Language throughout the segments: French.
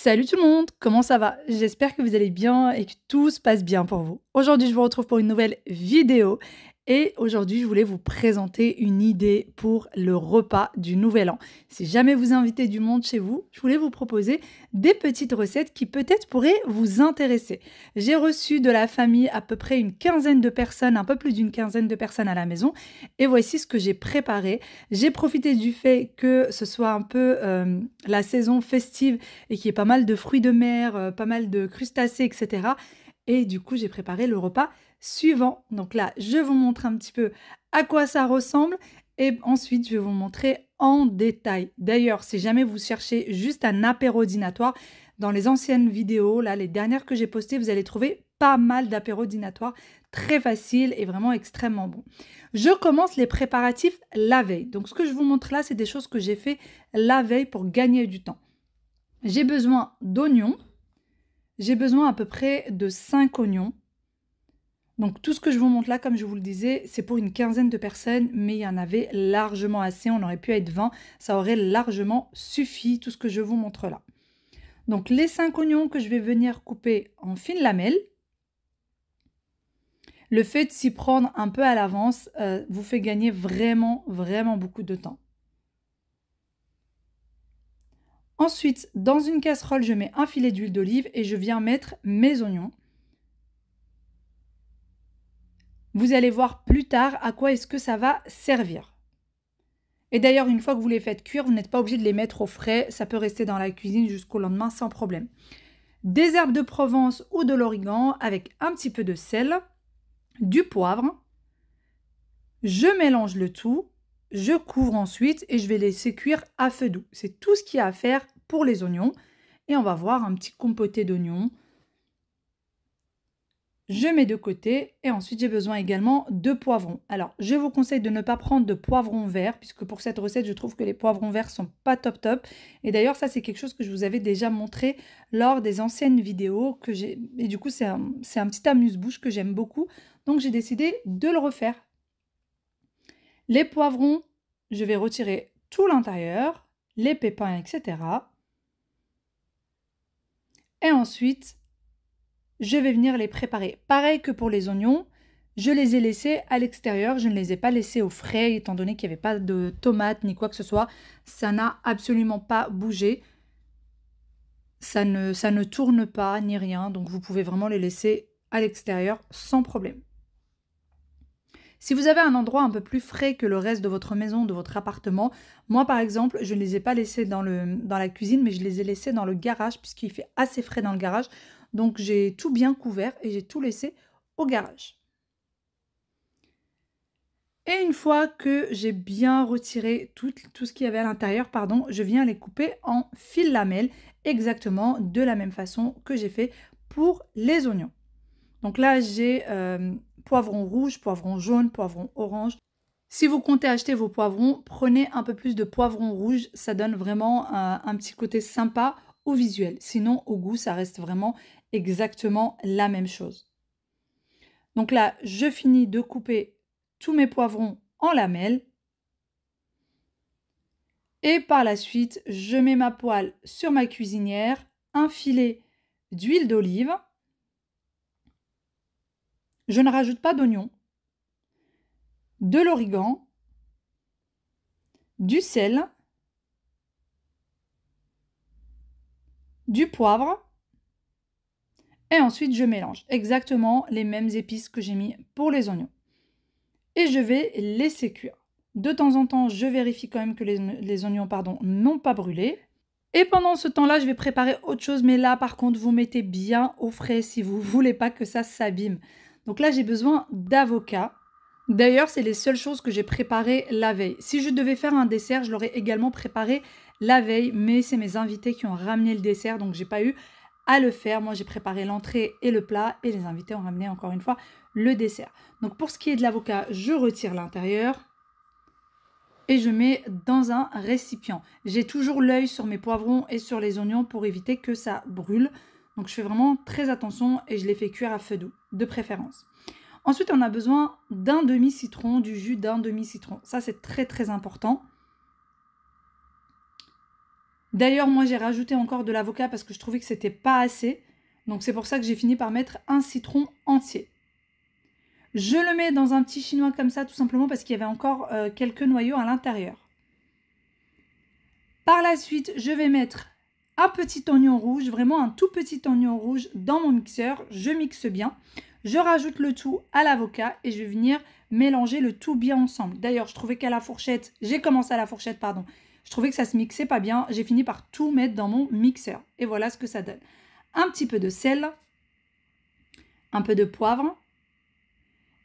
Salut tout le monde, comment ça va J'espère que vous allez bien et que tout se passe bien pour vous. Aujourd'hui, je vous retrouve pour une nouvelle vidéo et aujourd'hui, je voulais vous présenter une idée pour le repas du Nouvel An. Si jamais vous invitez du monde chez vous, je voulais vous proposer des petites recettes qui peut-être pourraient vous intéresser. J'ai reçu de la famille à peu près une quinzaine de personnes, un peu plus d'une quinzaine de personnes à la maison. Et voici ce que j'ai préparé. J'ai profité du fait que ce soit un peu euh, la saison festive et qu'il y ait pas mal de fruits de mer, euh, pas mal de crustacés, etc. Et du coup, j'ai préparé le repas suivant. Donc là, je vous montre un petit peu à quoi ça ressemble. Et ensuite, je vais vous montrer en détail. D'ailleurs, si jamais vous cherchez juste un apéro dans les anciennes vidéos, là, les dernières que j'ai postées, vous allez trouver pas mal d'apérodinatoires très faciles et vraiment extrêmement bons. Je commence les préparatifs la veille. Donc, ce que je vous montre là, c'est des choses que j'ai fait la veille pour gagner du temps. J'ai besoin d'oignons, j'ai besoin à peu près de 5 oignons. Donc tout ce que je vous montre là, comme je vous le disais, c'est pour une quinzaine de personnes, mais il y en avait largement assez, on aurait pu être 20, ça aurait largement suffi, tout ce que je vous montre là. Donc les 5 oignons que je vais venir couper en fines lamelles, le fait de s'y prendre un peu à l'avance euh, vous fait gagner vraiment, vraiment beaucoup de temps. Ensuite, dans une casserole, je mets un filet d'huile d'olive et je viens mettre mes oignons. Vous allez voir plus tard à quoi est-ce que ça va servir. Et d'ailleurs, une fois que vous les faites cuire, vous n'êtes pas obligé de les mettre au frais, ça peut rester dans la cuisine jusqu'au lendemain sans problème. Des herbes de Provence ou de l'origan avec un petit peu de sel, du poivre. Je mélange le tout je couvre ensuite et je vais laisser cuire à feu doux. C'est tout ce qu'il y a à faire pour les oignons. Et on va voir un petit compoté d'oignons. Je mets de côté et ensuite j'ai besoin également de poivrons. Alors je vous conseille de ne pas prendre de poivrons verts puisque pour cette recette je trouve que les poivrons verts sont pas top top. Et d'ailleurs ça c'est quelque chose que je vous avais déjà montré lors des anciennes vidéos que j'ai. Et du coup c'est un, un petit amuse-bouche que j'aime beaucoup. Donc j'ai décidé de le refaire les poivrons, je vais retirer tout l'intérieur, les pépins, etc. Et ensuite, je vais venir les préparer. Pareil que pour les oignons, je les ai laissés à l'extérieur, je ne les ai pas laissés au frais étant donné qu'il n'y avait pas de tomates ni quoi que ce soit. Ça n'a absolument pas bougé. Ça ne, ça ne tourne pas ni rien, donc vous pouvez vraiment les laisser à l'extérieur sans problème. Si vous avez un endroit un peu plus frais que le reste de votre maison, de votre appartement, moi par exemple, je ne les ai pas laissés dans, le, dans la cuisine, mais je les ai laissés dans le garage puisqu'il fait assez frais dans le garage. Donc j'ai tout bien couvert et j'ai tout laissé au garage. Et une fois que j'ai bien retiré tout, tout ce qu'il y avait à l'intérieur, pardon, je viens les couper en fil lamelle, exactement de la même façon que j'ai fait pour les oignons. Donc là, j'ai euh, poivrons rouges, poivrons jaunes, poivrons orange. Si vous comptez acheter vos poivrons, prenez un peu plus de poivrons rouges, ça donne vraiment un, euh, un petit côté sympa au visuel. Sinon, au goût, ça reste vraiment exactement la même chose. Donc là, je finis de couper tous mes poivrons en lamelles. Et par la suite, je mets ma poêle sur ma cuisinière, un filet d'huile d'olive je ne rajoute pas d'oignons, de l'origan, du sel, du poivre et ensuite je mélange exactement les mêmes épices que j'ai mis pour les oignons. Et je vais laisser cuire. De temps en temps, je vérifie quand même que les, oignons n'ont pas brûlé. Et pendant ce temps-là, je vais préparer autre chose, mais là par contre, vous mettez bien au frais si vous voulez pas que ça s'abîme. Donc là, j'ai besoin d'avocat. D'ailleurs, c'est les seules choses que j'ai préparées la veille. Si je devais faire un dessert, je l'aurais également préparé la veille, mais c'est mes invités qui ont ramené le dessert, donc j'ai pas eu à le faire. Moi, j'ai préparé l'entrée et le plat, et les invités ont ramené encore une fois le dessert. Donc pour ce qui est de l'avocat, je retire l'intérieur et je mets dans un récipient. J'ai toujours l'œil sur mes poivrons et sur les oignons pour éviter que ça brûle. Donc je fais vraiment très attention et je les fais cuire à feu doux de préférence. Ensuite, on a besoin d'un demi-citron, du jus d'un demi-citron. Ça, c'est très très important. D'ailleurs, moi, j'ai rajouté encore de l'avocat parce que je trouvais que c'était pas assez. Donc, c'est pour ça que j'ai fini par mettre un citron entier. Je le mets dans un petit chinois comme ça, tout simplement parce qu'il y avait encore euh, quelques noyaux à l'intérieur. Par la suite, je vais mettre un petit oignon rouge, vraiment un tout petit oignon rouge dans mon mixeur. Je mixe bien. Je rajoute le tout à l'avocat et je vais venir mélanger le tout bien ensemble. D'ailleurs, je trouvais qu'à la fourchette, j'ai commencé à la fourchette, pardon, je trouvais que ça se mixait pas bien. J'ai fini par tout mettre dans mon mixeur. Et voilà ce que ça donne. Un petit peu de sel, un peu de poivre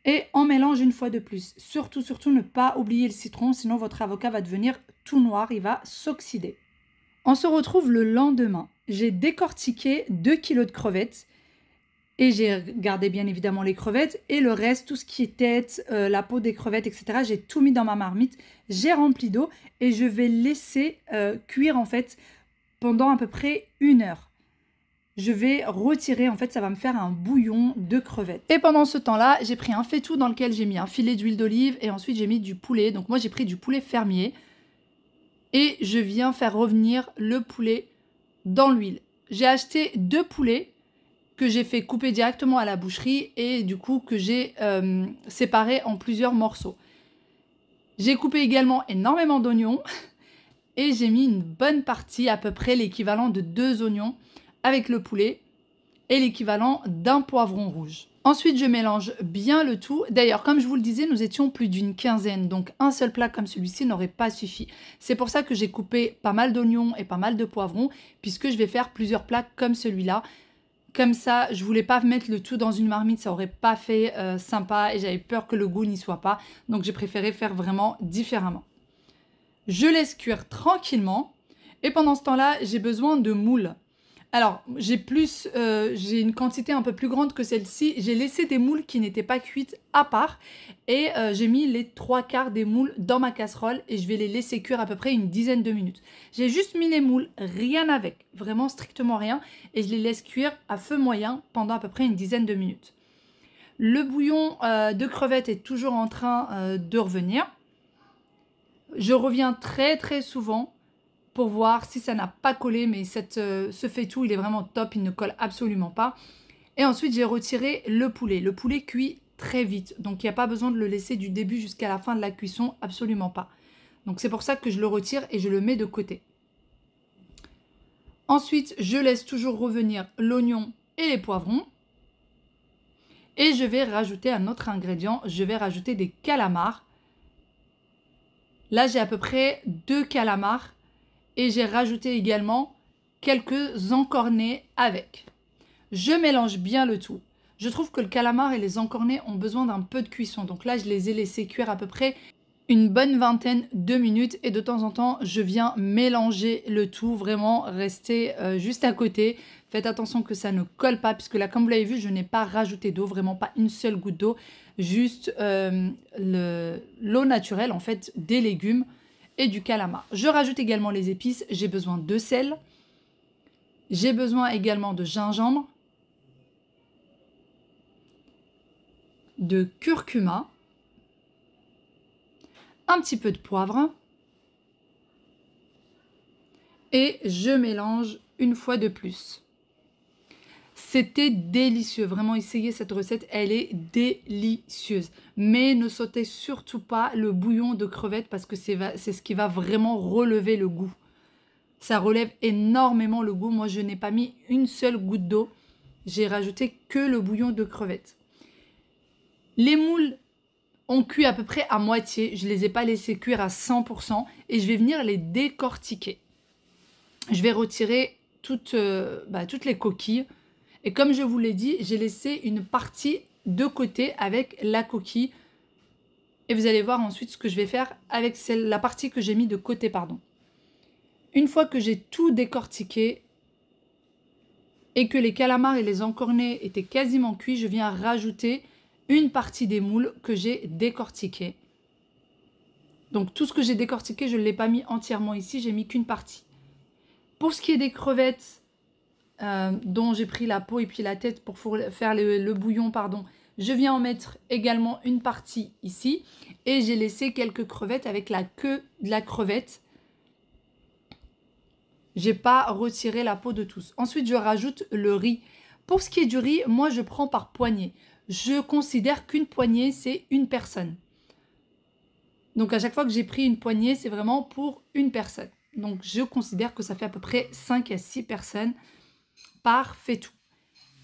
et on mélange une fois de plus. Surtout, surtout ne pas oublier le citron, sinon votre avocat va devenir tout noir, il va s'oxyder. On se retrouve le lendemain. J'ai décortiqué 2 kilos de crevettes et j'ai gardé bien évidemment les crevettes et le reste, tout ce qui est tête, euh, la peau des crevettes, etc. J'ai tout mis dans ma marmite, j'ai rempli d'eau et je vais laisser euh, cuire en fait pendant à peu près une heure. Je vais retirer, en fait, ça va me faire un bouillon de crevettes. Et pendant ce temps-là, j'ai pris un faitout dans lequel j'ai mis un filet d'huile d'olive et ensuite j'ai mis du poulet. Donc moi, j'ai pris du poulet fermier et je viens faire revenir le poulet dans l'huile. J'ai acheté deux poulets que j'ai fait couper directement à la boucherie et du coup que j'ai euh, séparé en plusieurs morceaux. J'ai coupé également énormément d'oignons et j'ai mis une bonne partie, à peu près l'équivalent de deux oignons avec le poulet et l'équivalent d'un poivron rouge. Ensuite, je mélange bien le tout. D'ailleurs, comme je vous le disais, nous étions plus d'une quinzaine, donc un seul plat comme celui-ci n'aurait pas suffi. C'est pour ça que j'ai coupé pas mal d'oignons et pas mal de poivrons, puisque je vais faire plusieurs plats comme celui-là. Comme ça, je voulais pas mettre le tout dans une marmite, ça aurait pas fait euh, sympa et j'avais peur que le goût n'y soit pas. Donc j'ai préféré faire vraiment différemment. Je laisse cuire tranquillement et pendant ce temps-là, j'ai besoin de moules. Alors, j'ai plus, euh, j'ai une quantité un peu plus grande que celle-ci. J'ai laissé des moules qui n'étaient pas cuites à part et euh, j'ai mis les trois quarts des moules dans ma casserole et je vais les laisser cuire à peu près une dizaine de minutes. J'ai juste mis les moules, rien avec, vraiment strictement rien, et je les laisse cuire à feu moyen pendant à peu près une dizaine de minutes. Le bouillon euh, de crevettes est toujours en train de revenir. Je reviens très très souvent pour voir si ça n'a pas collé, mais cette, euh, ce tout, il est vraiment top, il ne colle absolument pas. Et ensuite, j'ai retiré le poulet. Le poulet cuit très vite, donc il n'y a pas besoin de le laisser du début jusqu'à la fin de la cuisson, absolument pas. Donc c'est pour ça que je le retire et je le mets de côté. Ensuite, je laisse toujours revenir l'oignon et les poivrons. Et je vais rajouter un autre ingrédient, je vais rajouter des calamars. Là, j'ai à peu près deux calamars et j'ai rajouté également quelques encornets avec. Je mélange bien le tout. Je trouve que le calamar et les encornés ont besoin d'un peu de cuisson, donc là je les ai laissés cuire à peu près une bonne vingtaine de minutes et de temps en temps je viens mélanger le tout, vraiment rester euh, juste à côté. Faites attention que ça ne colle pas puisque là comme vous l'avez vu je n'ai pas rajouté d'eau, vraiment pas une seule goutte d'eau, juste euh, l'eau naturelle en fait des légumes et du calama. Je rajoute également les épices. J'ai besoin de sel. J'ai besoin également de gingembre. De curcuma. Un petit peu de poivre. Et je mélange une fois de plus. C'était délicieux. Vraiment, essayez cette recette. Elle est délicieuse. Mais ne sautez surtout pas le bouillon de crevettes parce que c'est ce qui va vraiment relever le goût. Ça relève énormément le goût. Moi, je n'ai pas mis une seule goutte d'eau. J'ai rajouté que le bouillon de crevettes. Les moules ont cuit à peu près à moitié. Je ne les ai pas laissés cuire à 100% et je vais venir les décortiquer. Je vais retirer toutes, euh, bah, toutes les coquilles. Et comme je vous l'ai dit, j'ai laissé une partie de côté avec la coquille. Et vous allez voir ensuite ce que je vais faire avec celle, la partie que j'ai mis de côté. pardon. Une fois que j'ai tout décortiqué et que les calamars et les encornés étaient quasiment cuits, je viens rajouter une partie des moules que j'ai décortiqué. Donc tout ce que j'ai décortiqué, je ne l'ai pas mis entièrement ici, j'ai mis qu'une partie. Pour ce qui est des crevettes, euh, dont j'ai pris la peau et puis la tête pour faire le, bouillon, pardon. Je viens en mettre également une partie ici et j'ai laissé quelques crevettes avec la queue de la crevette. J'ai pas retiré la peau de tous. Ensuite, je rajoute le riz. Pour ce qui est du riz, moi je prends par poignée. Je considère qu'une poignée c'est une personne. Donc à chaque fois que j'ai pris une poignée, c'est vraiment pour une personne. Donc je considère que ça fait à peu près 5 à 6 personnes. Parfait tout.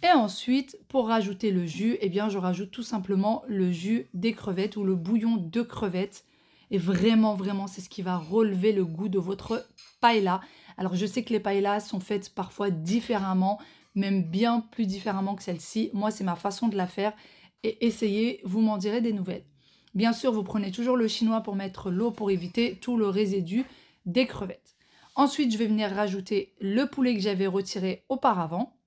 Et ensuite, pour rajouter le jus, eh bien, je rajoute tout simplement le jus des crevettes ou le bouillon de crevettes. Et vraiment, vraiment, c'est ce qui va relever le goût de votre paella. Alors, je sais que les paellas sont faites parfois différemment, même bien plus différemment que celle-ci. Moi, c'est ma façon de la faire. Et essayez, vous m'en direz des nouvelles. Bien sûr, vous prenez toujours le chinois pour mettre l'eau pour éviter tout le résidu des crevettes. Ensuite, je vais venir rajouter le poulet que j'avais retiré auparavant.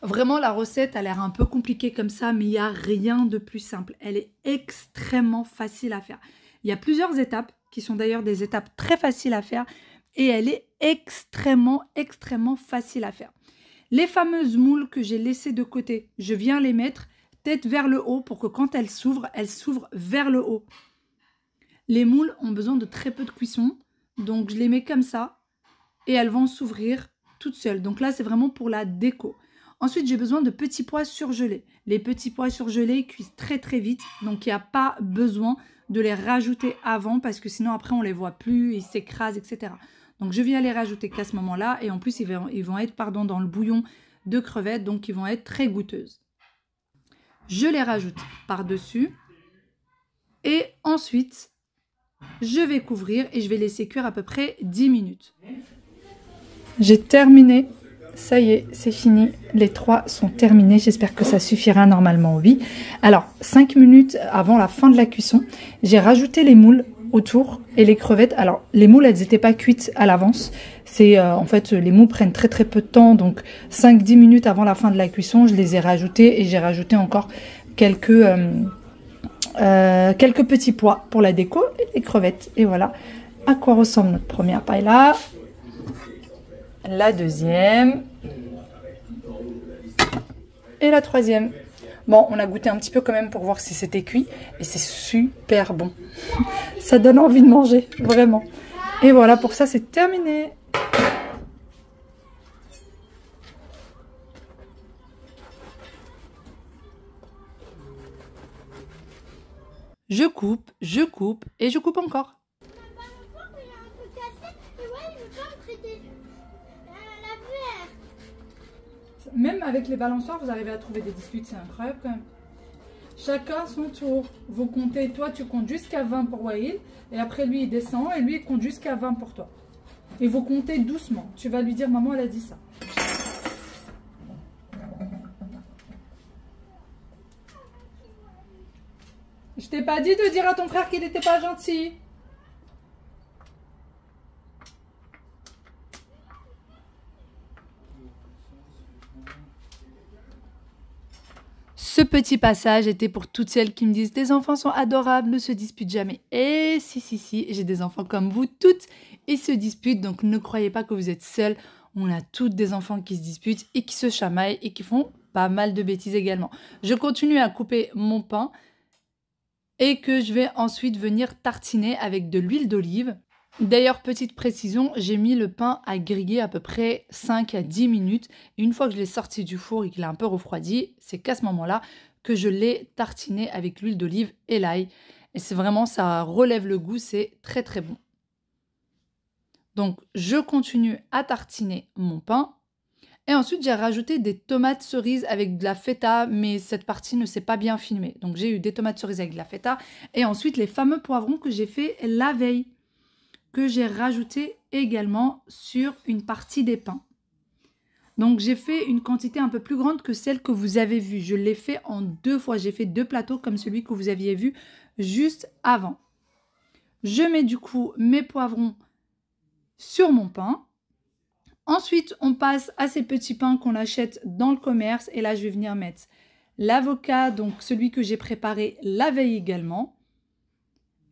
Vraiment, la recette a l'air un peu compliquée comme ça, mais il n'y a rien de plus simple. Elle est extrêmement facile à faire. Il y a plusieurs étapes, qui sont d'ailleurs des étapes très faciles à faire, et elle est extrêmement, extrêmement facile à faire. Les fameuses moules que j'ai laissées de côté, je viens les mettre tête vers le haut pour que quand elles s'ouvrent, elles s'ouvrent vers le haut. Les moules ont besoin de très peu de cuisson. Donc je les mets comme ça et elles vont s'ouvrir toutes seules. Donc là, c'est vraiment pour la déco. Ensuite, j'ai besoin de petits pois surgelés. Les petits pois surgelés cuisent très très vite, donc il n'y a pas besoin de les rajouter avant parce que sinon après on les voit plus, ils s'écrasent, etc. Donc je viens les rajouter qu'à ce moment-là et en plus ils vont, être pardon, dans le bouillon de crevettes, donc ils vont être très goûteuses. Je les rajoute par-dessus et ensuite je vais couvrir et je vais laisser cuire à peu près 10 minutes. J'ai terminé. Ça y est, c'est fini. Les trois sont terminés. J'espère que ça suffira normalement, oui. Alors, 5 minutes avant la fin de la cuisson, j'ai rajouté les moules autour et les crevettes. Alors les moules, elles n'étaient pas cuites à l'avance. C'est euh, en fait les moules prennent très très peu de temps, donc 5-10 minutes avant la fin de la cuisson, je les ai rajoutées et j'ai rajouté encore quelques euh, euh, quelques petits pois pour la déco et des crevettes. Et voilà à quoi ressemble notre première paella. La deuxième. Et la troisième. Bon, on a goûté un petit peu quand même pour voir si c'était cuit. Et c'est super bon. ça donne envie de manger, vraiment. Et voilà, pour ça, c'est terminé. Je coupe, je coupe et je coupe encore. Même avec les balançoires, vous arrivez à trouver des disputes, c'est incroyable quand même. Chacun son tour. Vous comptez, toi tu comptes jusqu'à 20 pour Wail, et après lui il descend, et lui il compte jusqu'à 20 pour toi. Et vous comptez doucement. Tu vas lui dire, maman elle a dit ça. T'es pas dit de dire à ton frère qu'il n'était pas gentil. Ce petit passage était pour toutes celles qui me disent tes enfants sont adorables, ne se disputent jamais. Et si, si, si, j'ai des enfants comme vous toutes et se disputent, donc ne croyez pas que vous êtes seules. On a toutes des enfants qui se disputent et qui se chamaillent et qui font pas mal de bêtises également. Je continue à couper mon pain et que je vais ensuite venir tartiner avec de l'huile d'olive. D'ailleurs, petite précision, j'ai mis le pain à griller à peu près 5 à 10 minutes. une fois que je l'ai sorti du four et qu'il a un peu refroidi, c'est qu'à ce moment-là que je l'ai tartiné avec l'huile d'olive et l'ail. Et c'est vraiment, ça relève le goût, c'est très très bon. Donc, je continue à tartiner mon pain et ensuite, j'ai rajouté des tomates cerises avec de la feta, mais cette partie ne s'est pas bien filmée. Donc j'ai eu des tomates cerises avec de la feta. Et ensuite, les fameux poivrons que j'ai fait la veille, que j'ai rajouté également sur une partie des pains. Donc j'ai fait une quantité un peu plus grande que celle que vous avez vue. Je l'ai fait en deux fois. J'ai fait deux plateaux comme celui que vous aviez vu juste avant. Je mets du coup mes poivrons sur mon pain Ensuite, on passe à ces petits pains qu'on achète dans le commerce. Et là, je vais venir mettre l'avocat, donc celui que j'ai préparé la veille également.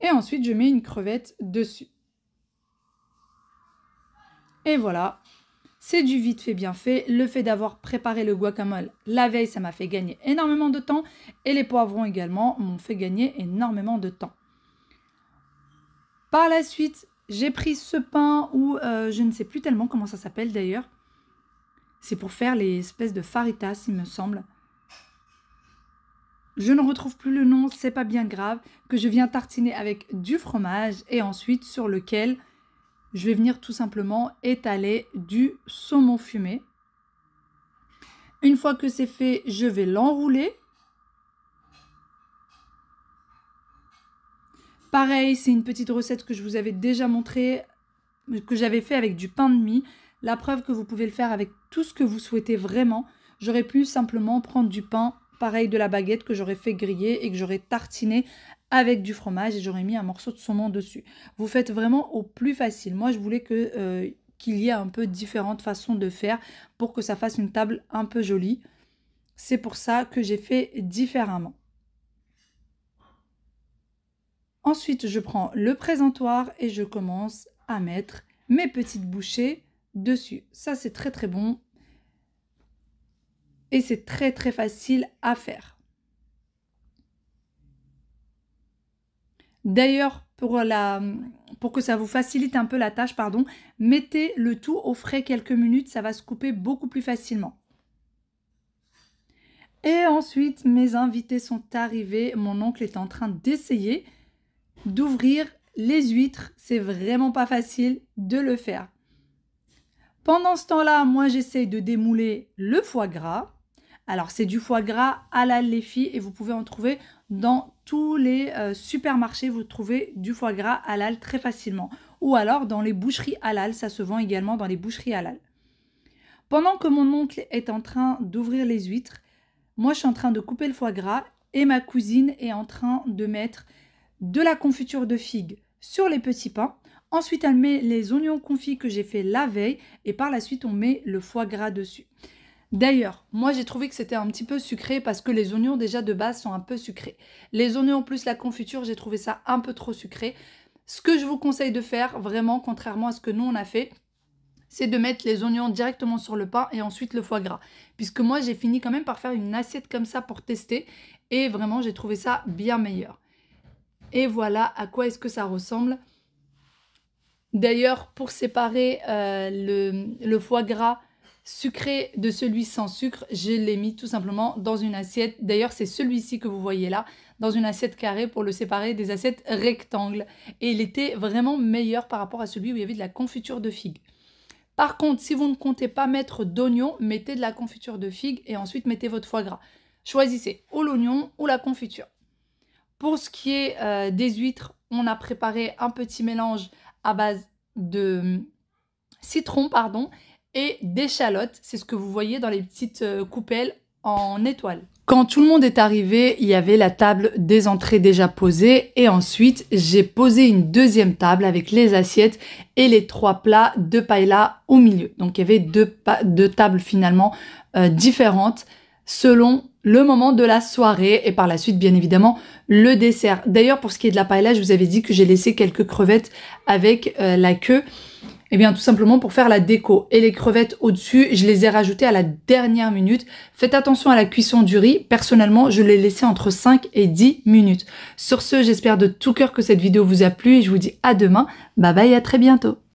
Et ensuite, je mets une crevette dessus. Et voilà, c'est du vite fait bien fait. Le fait d'avoir préparé le guacamole la veille, ça m'a fait gagner énormément de temps. Et les poivrons également m'ont fait gagner énormément de temps. Par la suite, j'ai pris ce pain ou euh, je ne sais plus tellement comment ça s'appelle d'ailleurs. C'est pour faire les espèces de faritas, il me semble. Je ne retrouve plus le nom, c'est pas bien grave, que je viens tartiner avec du fromage et ensuite sur lequel je vais venir tout simplement étaler du saumon fumé. Une fois que c'est fait, je vais l'enrouler Pareil, c'est une petite recette que je vous avais déjà montrée, que j'avais fait avec du pain de mie. La preuve que vous pouvez le faire avec tout ce que vous souhaitez vraiment. J'aurais pu simplement prendre du pain, pareil de la baguette que j'aurais fait griller et que j'aurais tartiné avec du fromage et j'aurais mis un morceau de saumon dessus. Vous faites vraiment au plus facile. Moi, je voulais que euh, qu'il y ait un peu différentes façons de faire pour que ça fasse une table un peu jolie. C'est pour ça que j'ai fait différemment. Ensuite, je prends le présentoir et je commence à mettre mes petites bouchées dessus. Ça, c'est très très bon. Et c'est très très facile à faire. D'ailleurs, pour, pour que ça vous facilite un peu la tâche, pardon, mettez le tout au frais quelques minutes, ça va se couper beaucoup plus facilement. Et ensuite, mes invités sont arrivés. Mon oncle est en train d'essayer d'ouvrir les huîtres. C'est vraiment pas facile de le faire. Pendant ce temps-là, moi j'essaye de démouler le foie gras. Alors c'est du foie gras à les filles, et vous pouvez en trouver dans tous les euh, supermarchés. Vous trouvez du foie gras halal très facilement. Ou alors dans les boucheries halal, ça se vend également dans les boucheries halal. Pendant que mon oncle est en train d'ouvrir les huîtres, moi je suis en train de couper le foie gras et ma cousine est en train de mettre de la confiture de figues sur les petits pains. Ensuite, elle met les oignons confits que j'ai fait la veille et par la suite, on met le foie gras dessus. D'ailleurs, moi j'ai trouvé que c'était un petit peu sucré parce que les oignons déjà de base sont un peu sucrés. Les oignons plus la confiture, j'ai trouvé ça un peu trop sucré. Ce que je vous conseille de faire, vraiment, contrairement à ce que nous on a fait, c'est de mettre les oignons directement sur le pain et ensuite le foie gras. Puisque moi j'ai fini quand même par faire une assiette comme ça pour tester et vraiment j'ai trouvé ça bien meilleur. Et voilà à quoi est-ce que ça ressemble. D'ailleurs, pour séparer euh, le, foie gras sucré de celui sans sucre, je l'ai mis tout simplement dans une assiette. D'ailleurs, c'est celui-ci que vous voyez là, dans une assiette carrée pour le séparer des assiettes rectangles. Et il était vraiment meilleur par rapport à celui où il y avait de la confiture de figues. Par contre, si vous ne comptez pas mettre d'oignon, mettez de la confiture de figues et ensuite mettez votre foie gras. Choisissez ou l'oignon ou la confiture. Pour ce qui est euh, des huîtres, on a préparé un petit mélange à base de hum, citron pardon, et d'échalotes. C'est ce que vous voyez dans les petites euh, coupelles en étoile. Quand tout le monde est arrivé, il y avait la table des entrées déjà posée et ensuite j'ai posé une deuxième table avec les assiettes et les trois plats de paella au milieu. Donc il y avait deux, tables finalement euh, différentes selon le moment de la soirée et par la suite bien évidemment le dessert. D'ailleurs pour ce qui est de la paella, je vous avais dit que j'ai laissé quelques crevettes avec euh, la queue. Eh bien tout simplement pour faire la déco. Et les crevettes au-dessus, je les ai rajoutées à la dernière minute. Faites attention à la cuisson du riz. Personnellement, je l'ai laissé entre 5 et 10 minutes. Sur ce, j'espère de tout cœur que cette vidéo vous a plu et je vous dis à demain. Bye bye et à très bientôt.